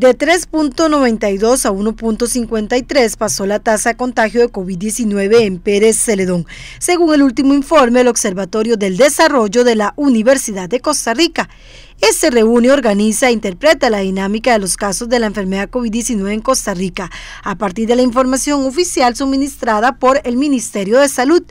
De 3.92 a 1.53 pasó la tasa de contagio de COVID-19 en Pérez Celedón, según el último informe del Observatorio del Desarrollo de la Universidad de Costa Rica. Este reúne, organiza e interpreta la dinámica de los casos de la enfermedad COVID-19 en Costa Rica a partir de la información oficial suministrada por el Ministerio de Salud.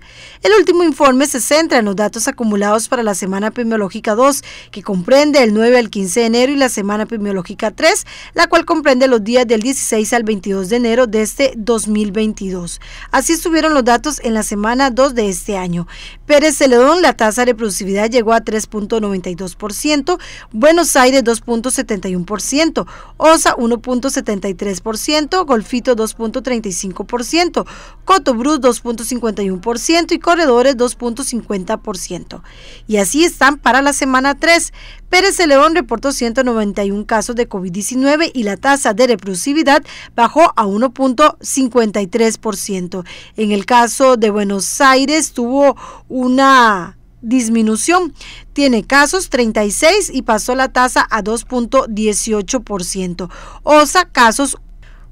El último informe se centra en los datos acumulados para la semana epidemiológica 2, que comprende el 9 al 15 de enero y la semana epidemiológica 3, la cual comprende los días del 16 al 22 de enero de este 2022. Así estuvieron los datos en la semana 2 de este año. Pérez Celedón, la tasa de productividad llegó a 3.92%, Buenos Aires 2.71%, Osa 1.73%, Golfito 2.35%, Cotobruz 2.51% y Corredores 2.50%. Y así están para la semana 3. Pérez de León reportó 191 casos de COVID-19 y la tasa de reproducividad bajó a 1.53%. En el caso de Buenos Aires tuvo una disminución. Tiene casos 36 y pasó la tasa a 2.18%. OSA casos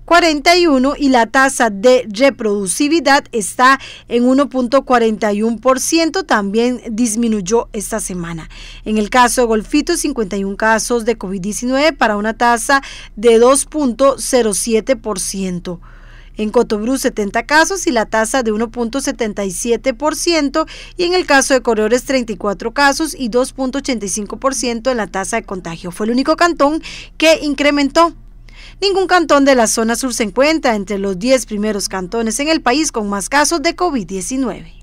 41 y la tasa de reproducibilidad está en 1.41%, también disminuyó esta semana. En el caso de Golfito, 51 casos de COVID-19 para una tasa de 2.07% en Cotobrú 70 casos y la tasa de 1.77% y en el caso de Corredores 34 casos y 2.85% en la tasa de contagio. Fue el único cantón que incrementó Ningún cantón de la zona sur se encuentra entre los 10 primeros cantones en el país con más casos de COVID-19.